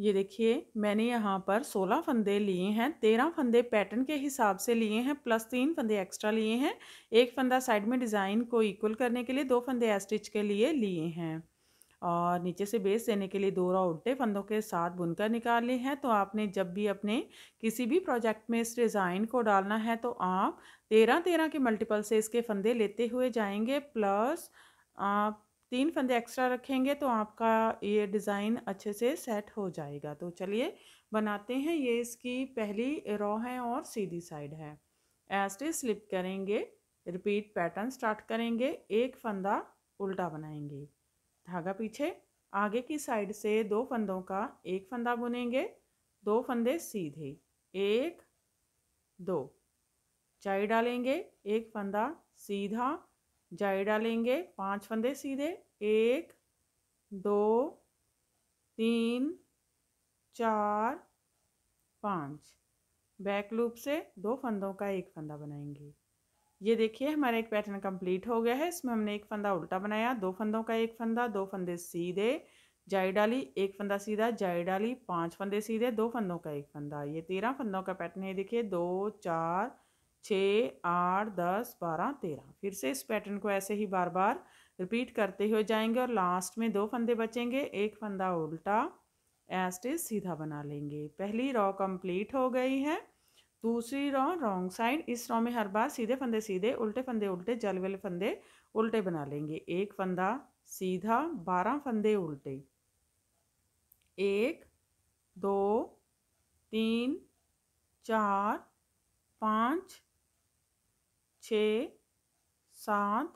ये देखिए मैंने यहाँ पर सोलह फंदे लिए हैं तेरह फंदे पैटर्न के हिसाब से लिए हैं प्लस तीन फंदे एक्स्ट्रा लिए हैं एक फंदा साइड में डिज़ाइन को इक्वल करने के लिए दो फंदे स्टिच के लिए लिए हैं और नीचे से बेस देने के लिए दो रो उल्टे फंदों के साथ बुनकर निकाल लिए हैं तो आपने जब भी अपने किसी भी प्रोजेक्ट में इस डिज़ाइन को डालना है तो आप तेरह तेरह के मल्टीपल से इसके फंदे लेते हुए जाएंगे प्लस आप तीन फंदे एक्स्ट्रा रखेंगे तो आपका ये डिज़ाइन अच्छे से सेट हो जाएगा तो चलिए बनाते हैं ये इसकी पहली रॉ है और सीधी साइड है ऐसे स्लिप करेंगे रिपीट पैटर्न स्टार्ट करेंगे एक फंदा उल्टा बनाएंगे धागा पीछे आगे की साइड से दो फंदों का एक फंदा बुनेंगे दो फंदे सीधे एक दो चाई डालेंगे एक फंदा सीधा जाई डालेंगे पांच फंदे सीधे एक दो तीन चार पाँच बैक लूप से दो फंदों का एक फंदा बनाएंगे ये देखिए हमारा एक पैटर्न कंप्लीट हो गया है इसमें हमने एक फंदा उल्टा बनाया दो फंदों का एक फंदा दो फंदे सीधे जाई डाली एक फंदा सीधा जाई डाली पांच फंदे सीधे दो फंदों का एक फंदा ये तेरह फंदों का पैटर्न है देखिए दो चार छः आठ दस बारह तेरह फिर से इस पैटर्न को ऐसे ही बार बार रिपीट करते हुए जाएंगे और लास्ट में दो फंदे बचेंगे एक फंदा उल्टा एस्टिस सीधा बना लेंगे पहली रॉ कंप्लीट हो गई है दूसरी रॉ रॉन्ग साइड इस रॉ में हर बार सीधे फंदे सीधे उल्टे फंदे उल्टे जल वाले फंदे उल्टे बना लेंगे एक फंदा सीधा बारह फंदे उल्टे एक दो तीन चार पाँच छ सात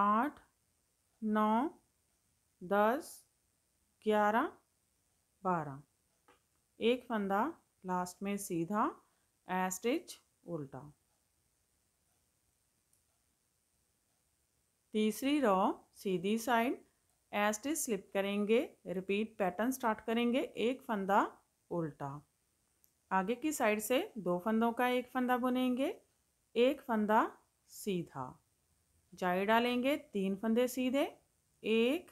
आठ नौ दस ग्यारह बारह एक फंदा लास्ट में सीधा ए स्टिच उल्टा तीसरी रॉ सीधी साइड ए स्टिच स्लिप करेंगे रिपीट पैटर्न स्टार्ट करेंगे एक फंदा उल्टा आगे की साइड से दो फंदों का एक फंदा बुनेंगे एक फंदा सीधा जाई डालेंगे तीन फंदे सीधे एक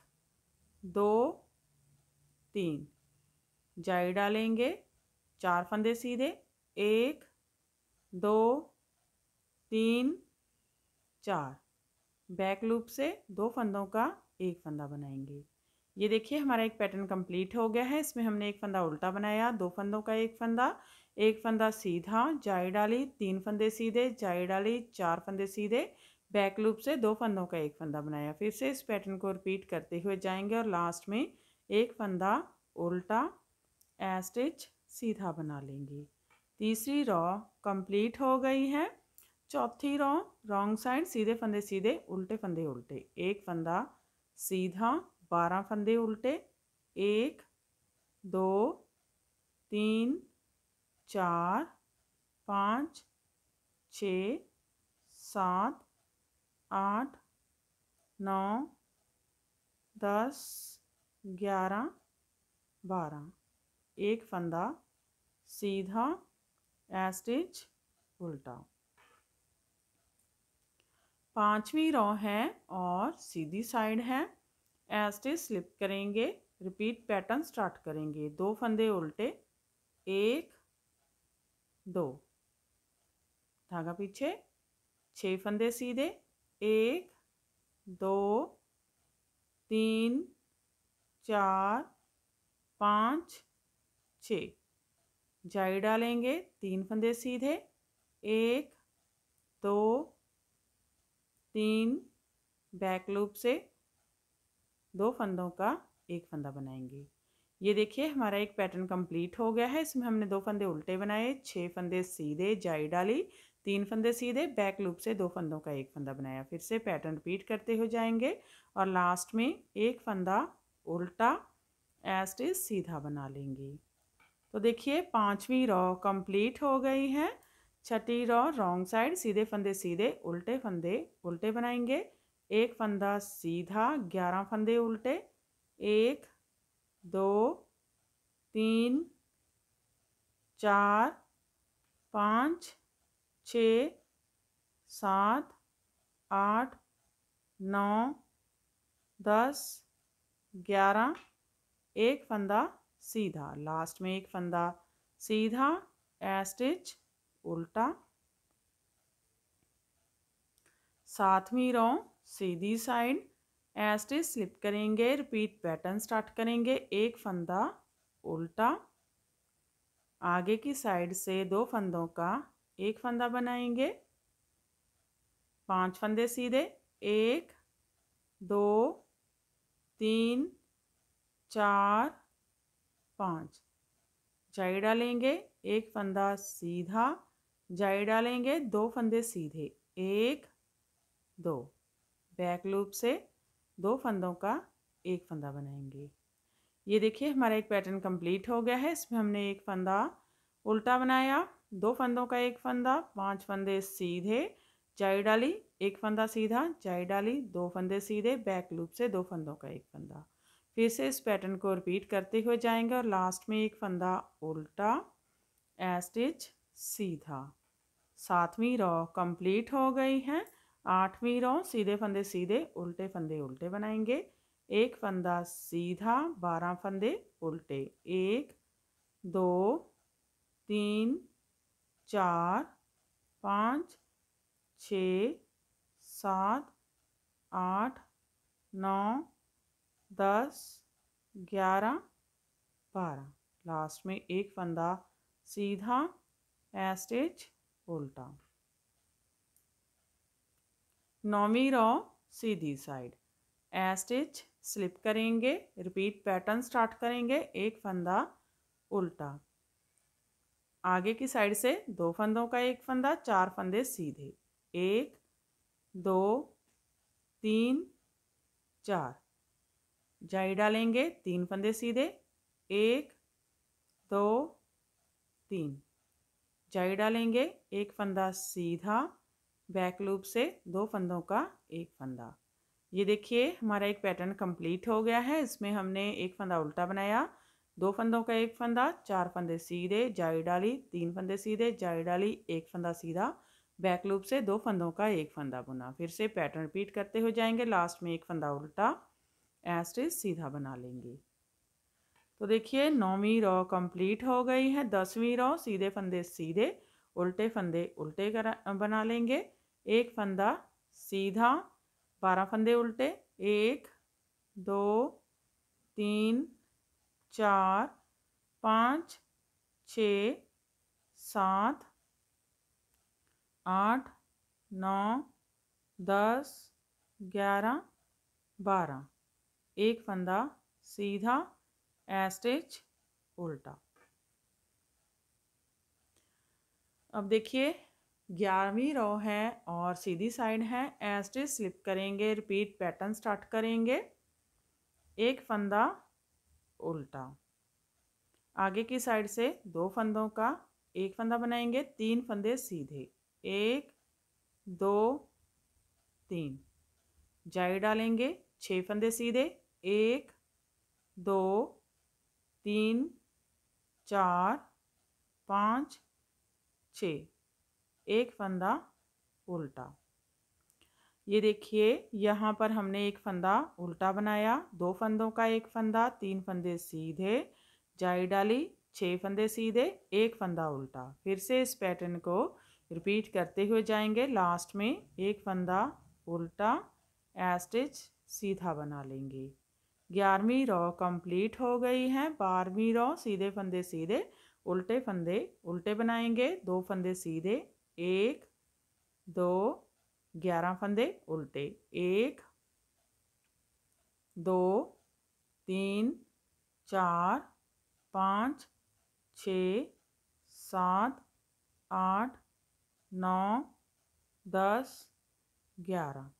दो तीन जाई डालेंगे चार फंदे सीधे एक दो तीन चार बैक लूप से दो फंदों का एक फंदा बनाएंगे ये देखिए हमारा एक पैटर्न कंप्लीट हो गया है इसमें हमने एक फंदा उल्टा बनाया दो फंदों का एक फंदा एक फंदा सीधा जाई डाली तीन फंदे सीधे जाई डाली चार फंदे सीधे बैक लूप से दो फंदों का एक फंदा बनाया फिर से इस पैटर्न को रिपीट करते हुए जाएंगे और लास्ट में एक फंदा उल्टा एस्टिच सीधा बना लेंगे तीसरी रॉ कंप्लीट हो गई है चौथी रॉ रॉन्ग साइड सीधे फंदे सीधे उल्टे फंदे उल्टे एक फंदा सीधा बारह फंदे उल्टे एक दो तीन चार पाँच छ सात आठ नौ दस ग्यारह बारह एक फंदा सीधा एस्टिच उल्टा पांचवी रो है और सीधी साइड है एस्टिच स्लिप करेंगे रिपीट पैटर्न स्टार्ट करेंगे दो फंदे उल्टे एक दो धागा पीछे छः फंदे सीधे एक दो तीन चार पाँच छ जाई डालेंगे तीन फंदे सीधे एक दो तीन बैक लूप से दो फंदों का एक फंदा बनाएंगे ये देखिए हमारा एक पैटर्न कंप्लीट हो गया है इसमें हमने दो फंदे उल्टे बनाए छः फंदे सीधे जाई डाली तीन फंदे सीधे बैक लूप से दो फंदों का एक फंदा बनाया फिर से पैटर्न रिपीट करते हुए जाएंगे और लास्ट में एक फंदा उल्टा एस्ट इज सीधा बना लेंगे तो देखिए पाँचवीं रॉ कंप्लीट हो गई है छठी रॉ रॉन्ग साइड सीधे फंदे सीधे उल्टे फंदे उल्टे बनाएंगे एक फंदा सीधा ग्यारह फंदे उल्टे एक दो तीन चार पाँच छ सात आठ नौ दस ग्यारह एक फंदा सीधा लास्ट में एक फंदा सीधा एस्टिच उल्टा सातवीं रो सीधी साइड एस्टिच स्लिप करेंगे रिपीट पैटर्न स्टार्ट करेंगे एक फंदा उल्टा आगे की साइड से दो फंदों का एक फंदा बनाएंगे पांच फंदे सीधे एक दो तीन चार पाँच जाई डालेंगे एक फंदा सीधा जाई डालेंगे दो फंदे सीधे एक दो बैक लूप से दो फंदों का एक फंदा बनाएंगे ये देखिए हमारा एक पैटर्न कंप्लीट हो गया है इसमें हमने एक फंदा उल्टा बनाया दो फंदों का एक फंदा पांच फंदे सीधे जाई डाली एक फंदा सीधा जाई डाली दो फंदे सीधे बैक लूप से दो फंदों का एक फंदा फिर से इस पैटर्न को रिपीट करते हुए जाएंगे और लास्ट में एक फंदा उल्टा एस्टिच सीधा सातवीं रॉ कंप्लीट हो गई है आठवीं रो सीधे फंदे सीधे उल्टे फंदे उल्टे बनाएंगे एक फंदा सीधा बारह फंदे उल्टे एक दो तीन चार पाँच छ सात आठ नौ दस ग्यारह बारह लास्ट में एक फंदा सीधा एस्टेज उल्टा नौवीं रॉ सीधी साइड ए स्टिच स्लिप करेंगे रिपीट पैटर्न स्टार्ट करेंगे एक फंदा उल्टा आगे की साइड से दो फंदों का एक फंदा चार फंदे सीधे एक दो तीन चार जाई डालेंगे तीन फंदे सीधे एक दो तीन जाई डालेंगे एक फंदा सीधा बैक लूप से दो फंदों का एक फंदा ये देखिए हमारा एक पैटर्न कंप्लीट हो गया है इसमें हमने एक फंदा उल्टा बनाया दो फंदों का एक फंदा चार फंदे सीधे जाई डाली तीन फंदे सीधे जाई डाली एक फंदा सीधा बैक लूप से दो फंदों का एक फंदा बुना फिर से पैटर्न रिपीट करते हुए जाएंगे लास्ट में एक फंदा उल्टा एस्ट्रिज सीधा बना लेंगे तो देखिए नौवीं रॉ कंप्लीट हो गई है दसवीं रॉ सीधे फंदे सीधे उल्टे फंदे उल्टे करा बना लेंगे एक फंदा सीधा बारह फंदे उल्टे एक दो तीन चार पाँच छ सात आठ नौ दस ग्यारह बारह एक फंदा सीधा एस्टेज उल्टा अब देखिए ग्यारहवीं रो है और सीधी साइड है एस्ट स्लिप करेंगे रिपीट पैटर्न स्टार्ट करेंगे एक फंदा उल्टा आगे की साइड से दो फंदों का एक फंदा बनाएंगे तीन फंदे सीधे एक दो तीन जाई डालेंगे छः फंदे सीधे एक दो तीन चार पाँच छः एक फंदा उल्टा ये देखिए यहाँ पर हमने एक फंदा उल्टा बनाया दो फंदों का एक फंदा तीन फंदे सीधे जाई डाली छः फंदे सीधे एक फंदा उल्टा फिर से इस पैटर्न को रिपीट करते हुए जाएंगे लास्ट में एक फंदा उल्टा एस्टिच सीधा बना लेंगे ग्यारहवीं रॉ कंप्लीट हो गई है बारहवीं रॉ सीधे फंदे सीधे उल्टे फंदे उल्टे बनाएंगे दो फंदे सीधे एक दो ग्यारह फंदे उल्टे एक दो तीन चार पाँच छ सात आठ नौ दस ग्यारह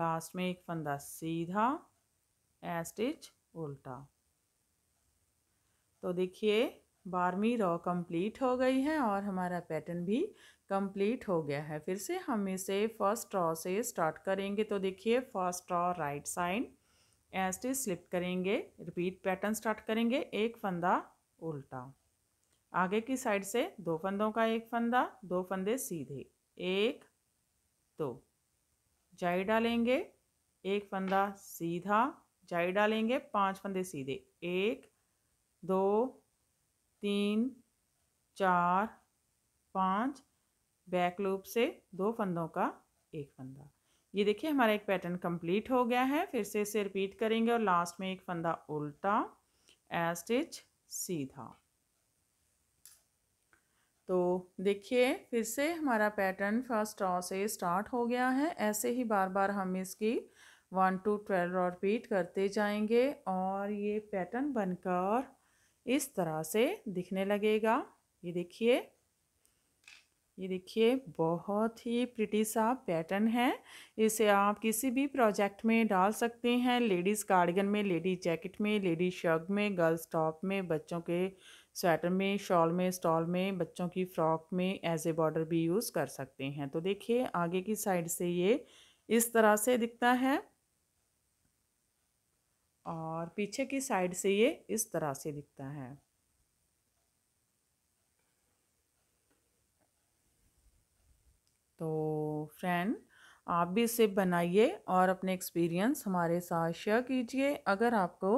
लास्ट में एक फंदा सीधा एस्टिच उल्टा तो देखिए बारहवीं रॉ कंप्लीट हो गई है और हमारा पैटर्न भी कंप्लीट हो गया है फिर से हम इसे फर्स्ट रॉ से स्टार्ट करेंगे तो देखिए फर्स्ट रॉ राइट साइड टी स्लिप करेंगे रिपीट पैटर्न स्टार्ट करेंगे एक फंदा उल्टा आगे की साइड से दो फंदों का एक फंदा दो फंदे सीधे एक दो जाई डालेंगे एक फंदा सीधा जाई डालेंगे पांच फंदे सीधे एक दो तीन चार पाँच बैक लूप से दो फंदों का एक फंदा ये देखिए हमारा एक पैटर्न कंप्लीट हो गया है फिर से इसे रिपीट करेंगे और लास्ट में एक फंदा उल्टा ए स्टिच सीधा तो देखिए फिर से हमारा पैटर्न फर्स्ट रॉ से स्टार्ट हो गया है ऐसे ही बार बार हम इसकी one two twelve row repeat करते जाएंगे और ये पैटर्न बनकर इस तरह से दिखने लगेगा ये देखिए ये देखिए बहुत ही प्रिटी सा पैटर्न है इसे आप किसी भी प्रोजेक्ट में डाल सकते हैं लेडीज़ कार्डिगन में लेडीज़ जैकेट में लेडीज़ शर्ट में गर्ल्स टॉप में बच्चों के स्वेटर में शॉल में स्टॉल में बच्चों की फ्रॉक में एज ए बॉर्डर भी यूज़ कर सकते हैं तो देखिए आगे की साइड से ये इस तरह से दिखता है और पीछे की साइड से ये इस तरह से दिखता है तो फ्रेंड आप भी इसे बनाइए और अपने एक्सपीरियंस हमारे साथ शेयर कीजिए अगर आपको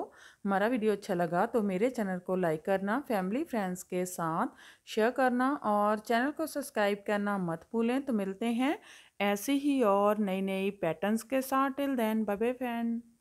हमारा वीडियो अच्छा लगा तो मेरे चैनल को लाइक करना फैमिली फ्रेंड्स के साथ शेयर करना और चैनल को सब्सक्राइब करना मत भूलें तो मिलते हैं ऐसे ही और नई नई पैटर्न्स के साथ टिल देन बाय फ्रेंड